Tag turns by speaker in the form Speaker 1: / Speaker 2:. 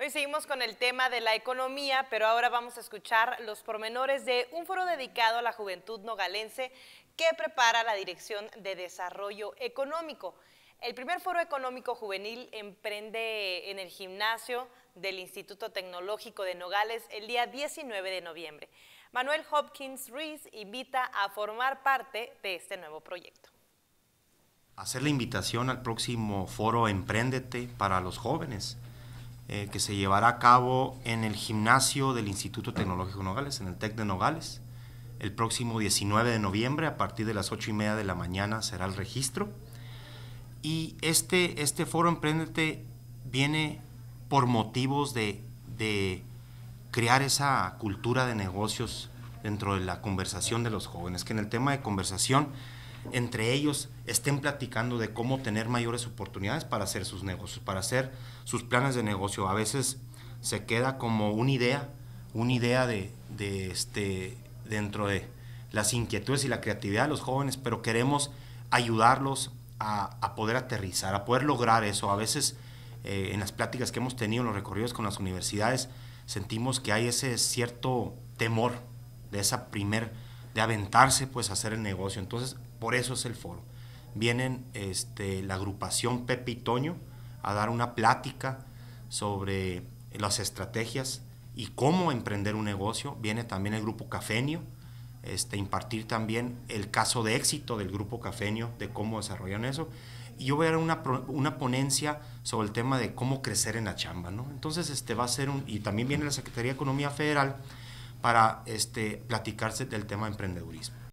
Speaker 1: Hoy seguimos con el tema de la economía, pero ahora vamos a escuchar los pormenores de un foro dedicado a la juventud nogalense que prepara la Dirección de Desarrollo Económico. El primer foro económico juvenil emprende en el gimnasio del Instituto Tecnológico de Nogales el día 19 de noviembre. Manuel Hopkins Ruiz invita a formar parte de este nuevo proyecto.
Speaker 2: Hacer la invitación al próximo foro Emprendete para los jóvenes eh, que se llevará a cabo en el gimnasio del Instituto Tecnológico Nogales, en el TEC de Nogales. El próximo 19 de noviembre, a partir de las 8 y media de la mañana, será el registro. Y este, este foro Emprendete viene por motivos de, de crear esa cultura de negocios dentro de la conversación de los jóvenes, que en el tema de conversación entre ellos estén platicando de cómo tener mayores oportunidades para hacer sus negocios, para hacer sus planes de negocio. A veces se queda como una idea, una idea de, este, dentro de las inquietudes y la creatividad de los jóvenes, pero queremos ayudarlos a, poder aterrizar, a poder lograr eso. A veces eh, en las pláticas que hemos tenido, en los recorridos con las universidades, sentimos que hay ese cierto temor de esa primer de aventarse pues a hacer el negocio. Entonces, por eso es el foro. Vienen este, la agrupación Pepe y a dar una plática sobre las estrategias y cómo emprender un negocio. Viene también el grupo Cafenio, este, impartir también el caso de éxito del grupo Cafenio, de cómo desarrollan eso. Y yo voy a dar una, una ponencia sobre el tema de cómo crecer en la chamba, ¿no? Entonces, este va a ser un... Y también viene la Secretaría de Economía Federal para este, platicarse del tema emprendedurismo.